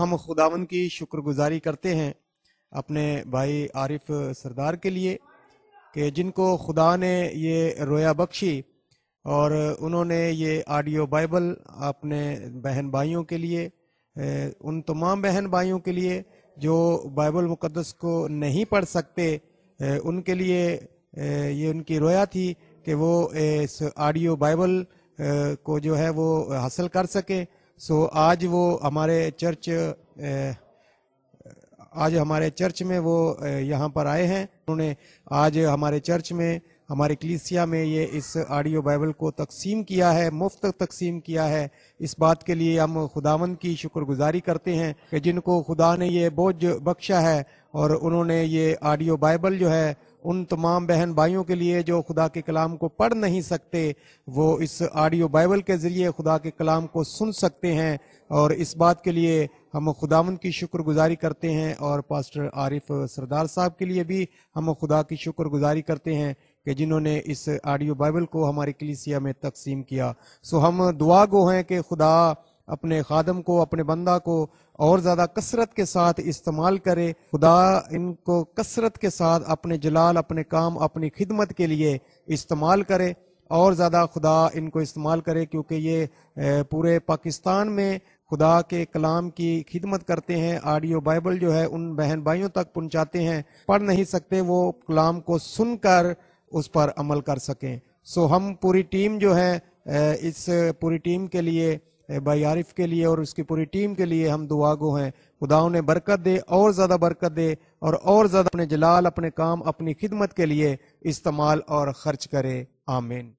हम खुदावन की शुक्रगुजारी करते हैं अपने भाई आरिफ सरदार के लिए कि जिनको खुदा ने ये रोया बख्शी और उन्होंने ये ऑडियो बाइबल अपने बहन भाइयों के लिए उन तमाम बहन भाइयों के लिए जो बाइबल मुक़दस को नहीं पढ़ सकते उनके लिए ये उनकी रोया थी कि वो इस ऑडियो बाइबल को जो है वो हासिल कर सकें सो आज वो हमारे चर्च आज हमारे चर्च में वो यहाँ पर आए हैं उन्होंने आज हमारे चर्च में हमारे क्लीसिया में ये इस ऑडियो बाइबल को तकसीम किया है मुफ्त तकसीम किया है इस बात के लिए हम खुदावन की शुक्रगुजारी करते हैं कि जिनको खुदा ने ये बोझ बख्शा है और उन्होंने ये ऑडियो बाइबल जो है उन तमाम बहन भाइयों के लिए जो खुदा के कलाम को पढ़ नहीं सकते वो इस ऑडियो बाइबल के ज़रिए खुदा के कलाम को सुन सकते हैं और इस बात के लिए हम खुदावन की शुक्रगुजारी करते हैं और पास्टर आरिफ सरदार साहब के लिए भी हम खुदा की शुक्रगुजारी करते हैं कि जिन्होंने इस ऑडियो बाइबल को हमारी कलिसिया में तकसीम किया सो हम दुआ गो हैं कि खुदा अपने खादम को अपने बंदा को और ज़्यादा कसरत के साथ इस्तेमाल करे खुदा इनको कसरत के साथ अपने जलाल अपने काम अपनी खिदमत के लिए इस्तेमाल करे और ज़्यादा खुदा इनको इस्तेमाल करे क्योंकि ये पूरे पाकिस्तान में खुदा के कलाम की खिदमत करते हैं ऑडियो बाइबल जो है उन बहन भाइयों तक पहुँचाते हैं पढ़ नहीं सकते वो कलाम को सुनकर उस पर अमल कर सकें सो हम पूरी टीम जो है इस पूरी टीम के लिए भाई आरिफ के लिए और उसकी पूरी टीम के लिए हम दुआ गो हैं खुदा उन्हें बरकत दे और ज़्यादा बरकत दे और और ज़्यादा अपने जलाल अपने काम अपनी खिदमत के लिए इस्तेमाल और ख़र्च करे आमीन